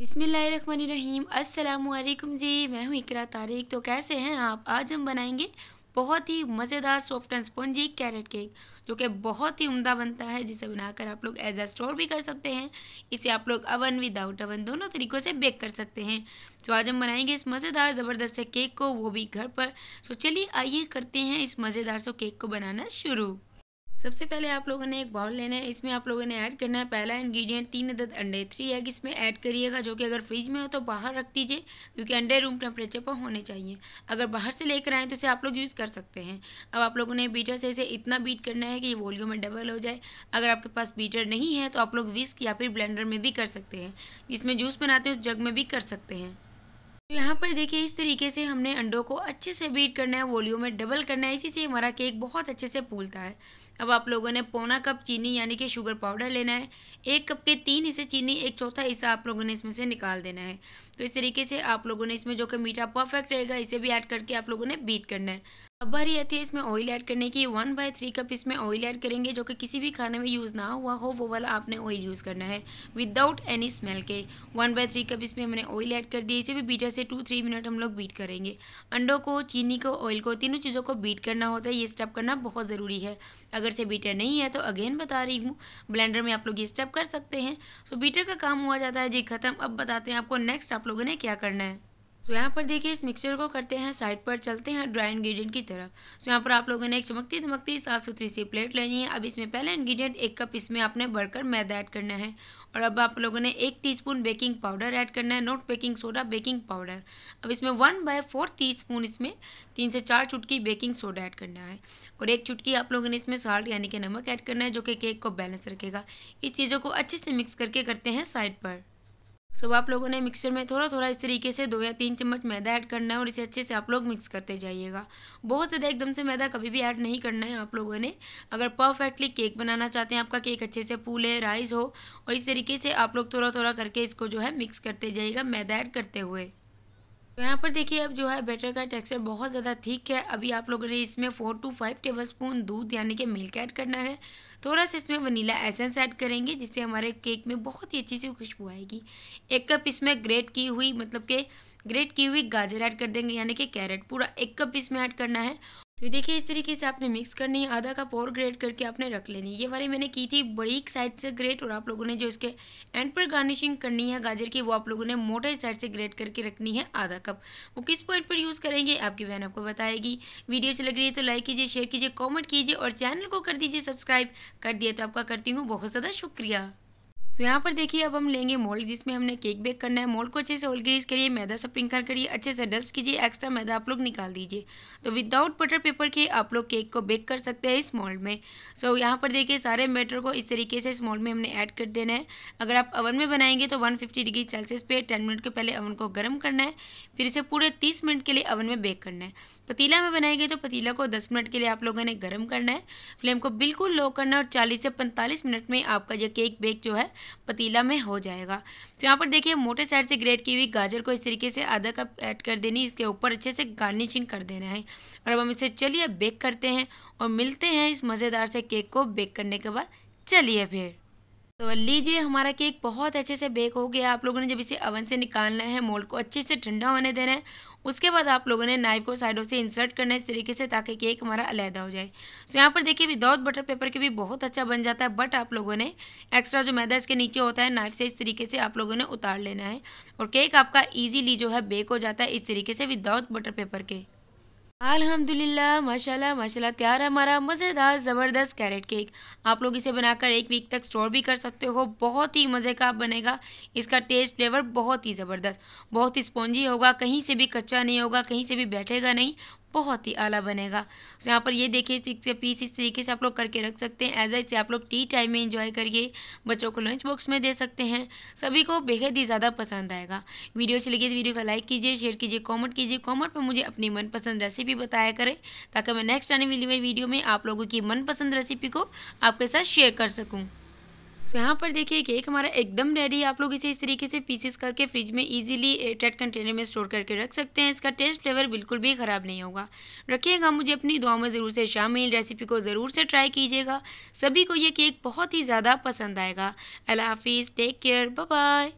बिसमीम अस्सलाम जी मैं हूँ इकरा तारिक तो कैसे हैं आप आज हम बनाएंगे बहुत ही मज़ेदार soft and spongy carrot cake जो कि बहुत ही उम्दा बनता है जिसे बनाकर आप लोग एज अ स्टोर भी कर सकते हैं इसे आप लोग अवन विदाउट अवन दोनों तरीक़ों से बेक कर सकते हैं तो आज हम बनाएंगे इस मज़ेदार ज़बरदस्त से केक को वो भी घर पर सो तो चलिए आइए करते हैं इस मज़ेदार सो केक को बनाना शुरू सबसे पहले आप लोगों ने एक बाउल लेना है इसमें आप लोगों ने ऐड करना है पहला इंग्रेडिएंट तीन अदद अंडे थ्री एग इसमें ऐड करिएगा जो कि अगर फ्रिज में हो तो बाहर रख दीजिए क्योंकि अंडे रूम टेम्परेचर पर होने चाहिए अगर बाहर से लेकर आएँ तो इसे आप लोग यूज़ कर सकते हैं अब आप लोगों ने बीटर से इसे इतना बीट करना है कि वॉल्यूम में डबल हो जाए अगर आपके पास बीटर नहीं है तो आप लोग विस्क या फिर ब्लेंडर में भी कर सकते हैं जिसमें जूस बनाते हैं उस जग में भी कर सकते हैं यहाँ पर देखिए इस तरीके से हमने अंडों को अच्छे से बीट करना है वॉल्यूम में डबल करना है इसी से हमारा केक बहुत अच्छे से फूलता है अब आप लोगों ने पौना कप चीनी यानी कि शुगर पाउडर लेना है एक कप के तीन हिस्से चीनी एक चौथा हिस्सा आप लोगों ने इसमें से निकाल देना है तो इस तरीके से आप लोगों ने इसमें जो कि मीठा परफेक्ट रहेगा इसे भी ऐड करके आप लोगों ने बीट करना है अब बारी आती है इसमें ऑयल ऐड करने की वन बाय थ्री कप इसमें ऑयल ऐड करेंगे जो कि किसी भी खाने में यूज़ ना हुआ हो वो वाला आपने ऑयल यूज़ करना है विदाउट एनी स्मेल के वन बाय थ्री कप इसमें हमने ऑयल ऐड कर दिया इसे भी बीटर से टू थ्री मिनट हम लोग बीट करेंगे अंडों को चीनी को ऑयल को तीनों चीज़ों को बीट करना होता है ये स्टेप करना बहुत ज़रूरी है अगर से बीटर नहीं है तो अगेन बता रही हूँ ब्लैंडर में आप लोग ये स्टेप कर सकते हैं सो बीटर का काम हुआ जाता है जी ख़त्म अब बताते हैं आपको नेक्स्ट आप लोगों ने क्या करना है सो तो यहाँ पर देखिए इस मिक्सचर को करते हैं साइड पर चलते हैं ड्राई इन्ग्रीडियंट की तरफ सो तो यहाँ पर आप लोगों ने एक चमकती धमकती साफ़ सुथरी सी प्लेट लेनी है अब इसमें पहला इन्ग्रीडियंट एक कप इसमें आपने भरकर मैदा ऐड करना है और अब आप लोगों ने एक टीस्पून बेकिंग पाउडर ऐड करना है not baking soda baking powder अब इसमें वन बाय फोर टी इसमें तीन से चार चुटकी बेकिंग सोडा ऐड करना है और एक चुटकी आप लोगों ने इसमें साल्ट यानी कि नमक ऐड करना है जो कि केक को बैलेंस रखेगा इस चीज़ों को अच्छे से मिक्स करके करते हैं साइड पर सब आप लोगों ने मिक्सचर में थोड़ा थोड़ा इस तरीके से दो या तीन चम्मच मैदा ऐड करना है और इसे अच्छे से आप लोग मिक्स करते जाइएगा बहुत ज़्यादा एकदम से मैदा कभी भी ऐड नहीं करना है आप लोगों ने अगर परफेक्टली केक बनाना चाहते हैं आपका केक अच्छे से फूले राइस हो और इस तरीके से आप लोग थोड़ा थोड़ा करके इसको जो है मिक्स करते जाइएगा मैदा ऐड करते हुए तो यहाँ पर देखिए अब जो है बैटर का टेक्सचर बहुत ज़्यादा ठीक है अभी आप लोगों ने इसमें four to five tablespoon दूध यानी कि मिल्क ऐड करना है थोड़ा सा इसमें वनीला एसेंस ऐड करेंगे जिससे हमारे केक में बहुत ही अच्छी सी खुशबू आएगी एक कप इसमें ग्रेट की हुई मतलब के ग्रेट की हुई गाजर ऐड कर देंगे यानी कि कैरेट पूरा एक कप इसमें ऐड करना है तो देखिए इस तरीके से आपने मिक्स करनी है आधा कप और ग्रेट करके आपने रख लेनी ये वाली मैंने की थी बड़ी साइड से ग्रेट और आप लोगों ने जो इसके एंड पर गार्निशिंग करनी है गाजर की वो आप लोगों ने मोटा साइड से ग्रेट करके रखनी है आधा कप वो किस पॉइंट पर यूज़ करेंगे आपकी बहन आपको बताएगी वीडियो अच्छी लग रही है तो लाइक कीजिए शेयर कीजिए कॉमेंट कीजिए और चैनल को कर दीजिए सब्सक्राइब कर दिया तो आपका करती हूँ बहुत ज़्यादा शुक्रिया तो यहाँ पर देखिए अब हम लेंगे मोल्ड जिसमें हमने केक बेक करना है मोल्ड को अच्छे से ऑयल ग्रीस करिए मैदा से स्प्रिंकल करिए अच्छे से डस्ट कीजिए एक्स्ट्रा मैदा आप लोग निकाल दीजिए तो विदाउट बटर पेपर के आप लोग केक को बेक कर सकते हैं इस मोल्ड में सो so, यहाँ पर देखिए सारे मैटर को इस तरीके से इस मोल्ड में हमने ऐड कर देना है अगर आप अवन में बनाएंगे तो वन डिग्री सेल्सियस पे टेन मिनट के पहले अवन को गर्म करना है फिर इसे पूरे तीस मिनट के लिए अवन में बेक करना है पतीला में बनाएंगे तो पतीला को दस मिनट के लिए आप लोगों ने गर्म करना है फ्लेम को बिल्कुल लो करना है और चालीस से पैंतालीस मिनट में आपका यह केक बेक जो है पतीला में हो जाएगा तो यहाँ पर देखिए मोटे साइड से ग्रेट की हुई गाजर को इस तरीके से आधा कप ऐड कर देनी इसके ऊपर अच्छे से गार्निशिंग कर देना है और अब हम इसे चलिए बेक करते हैं और मिलते हैं इस मज़ेदार से केक को बेक करने के बाद चलिए फिर तो लीजिए हमारा केक बहुत अच्छे से बेक हो गया आप लोगों ने जब इसे अवन से निकालना है मोल्ड को अच्छे से ठंडा होने देना है उसके बाद आप लोगों ने नाइफ को साइडों से इंसर्ट करना है इस तरीके से ताकि केक हमारा अलहदा हो जाए सो तो यहाँ पर देखिए विदाउट बटर पेपर के भी बहुत अच्छा बन जाता है बट आप लोगों ने एक्स्ट्रा जो मैदा इसके नीचे होता है नाइफ से इस तरीके से आप लोगों ने उतार लेना है और केक आपका ईजिली जो है बेक हो जाता है इस तरीके से विदाउट बटर पेपर के अल्हम्दुलिल्लाह माशाल्लाह माशाल्लाह तैयार हमारा मज़ेदार ज़बरदस्त कैरेट केक आप लोग इसे बनाकर एक वीक तक स्टोर भी कर सकते हो बहुत ही मज़े का बनेगा इसका टेस्ट फ्लेवर बहुत ही ज़बरदस्त बहुत ही स्पॉन्जी होगा कहीं से भी कच्चा नहीं होगा कहीं से भी बैठेगा नहीं बहुत ही आला बनेगा तो यहाँ पर ये देखिए सिक्स या पीस इस तरीके से आप लोग करके रख सकते हैं एज इसे आप लोग टी टाइम में इंजॉय करिए बच्चों को लंच बॉक्स में दे सकते हैं सभी को बेहद ही ज़्यादा पसंद आएगा वीडियो अच्छी लगी तो वीडियो को लाइक कीजिए शेयर कीजिए कॉमेंट कीजिए कॉमेंट पर मुझे अपनी मनपसंद रेसिपी बताया करें ताकि मैं नेक्स्ट आने वाली वीडियो में आप लोगों की मनपसंद रेसिपी को आपके साथ शेयर कर सकूँ सो so, यहाँ पर देखिए केक हमारा एकदम रेडी है आप लोग इसे इस तरीके से पीसेस करके फ्रिज में इजीली एयरटाइट कंटेनर में स्टोर करके रख सकते हैं इसका टेस्ट फ्लेवर बिल्कुल भी ख़राब नहीं होगा रखिएगा मुझे अपनी दुआ में ज़रूर से शामिल रेसिपी को ज़रूर से ट्राई कीजिएगा सभी को ये केक बहुत ही ज़्यादा पसंद आएगा अल्लाह हाफिज़ टेक केयर बाय